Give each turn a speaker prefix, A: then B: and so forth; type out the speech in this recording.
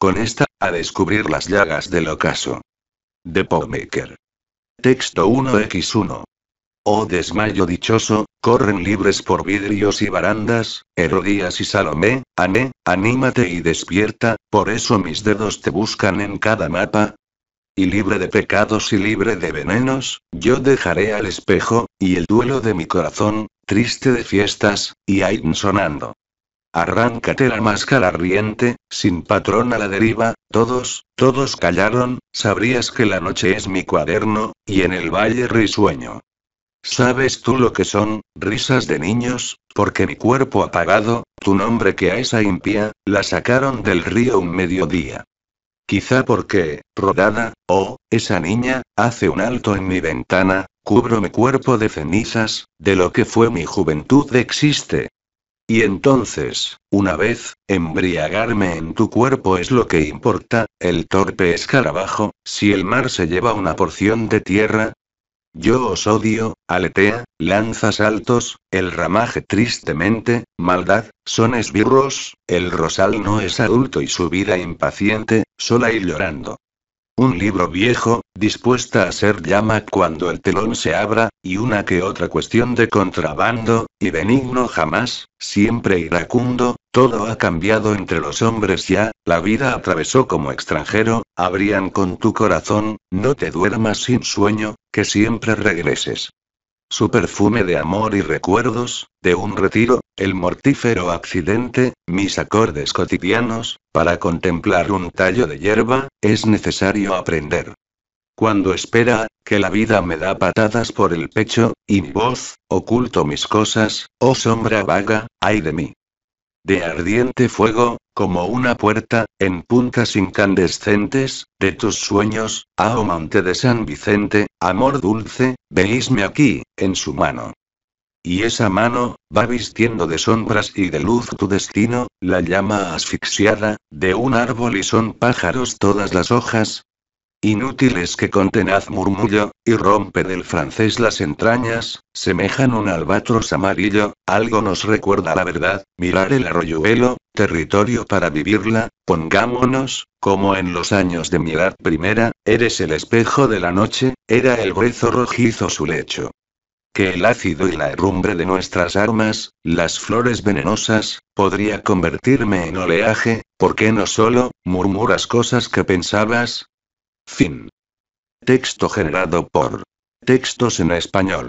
A: Con esta, a descubrir las llagas del ocaso. De pomaker Texto 1x1. Oh desmayo dichoso, corren libres por vidrios y barandas, Herodías y Salomé, Ané, anímate y despierta, por eso mis dedos te buscan en cada mapa. Y libre de pecados y libre de venenos, yo dejaré al espejo, y el duelo de mi corazón, triste de fiestas, y Aiden sonando. Arráncate la máscara riente, sin patrón a la deriva, todos, todos callaron, sabrías que la noche es mi cuaderno, y en el valle risueño. ¿Sabes tú lo que son, risas de niños? Porque mi cuerpo apagado, tu nombre que a esa impía, la sacaron del río un mediodía. Quizá porque, rodada, oh, esa niña, hace un alto en mi ventana, cubro mi cuerpo de cenizas, de lo que fue mi juventud existe, y entonces, una vez, embriagarme en tu cuerpo es lo que importa, el torpe escarabajo, si el mar se lleva una porción de tierra. Yo os odio, aletea, lanza saltos, el ramaje tristemente, maldad, son esbirros, el rosal no es adulto y su vida impaciente, sola y llorando. Un libro viejo, dispuesta a ser llama cuando el telón se abra, y una que otra cuestión de contrabando, y benigno jamás, siempre iracundo, todo ha cambiado entre los hombres ya, la vida atravesó como extranjero, abrían con tu corazón, no te duermas sin sueño, que siempre regreses. Su perfume de amor y recuerdos, de un retiro, el mortífero accidente, mis acordes cotidianos, para contemplar un tallo de hierba, es necesario aprender. Cuando espera, que la vida me da patadas por el pecho, y mi voz, oculto mis cosas, oh sombra vaga, ay de mí. De ardiente fuego, como una puerta, en puntas incandescentes, de tus sueños, ah oh monte de San Vicente, Amor dulce, veisme aquí, en su mano. Y esa mano, va vistiendo de sombras y de luz tu destino, la llama asfixiada, de un árbol y son pájaros todas las hojas, inútiles que con tenaz murmullo, y rompe del francés las entrañas, semejan un albatros amarillo, algo nos recuerda la verdad, mirar el arroyuelo, territorio para vivirla, pongámonos, como en los años de mi edad primera, eres el espejo de la noche, era el brezo rojizo su lecho. Que el ácido y la herrumbre de nuestras armas, las flores venenosas, podría convertirme en oleaje, porque no solo, murmuras cosas que pensabas, Fin. Texto generado por. Textos en español.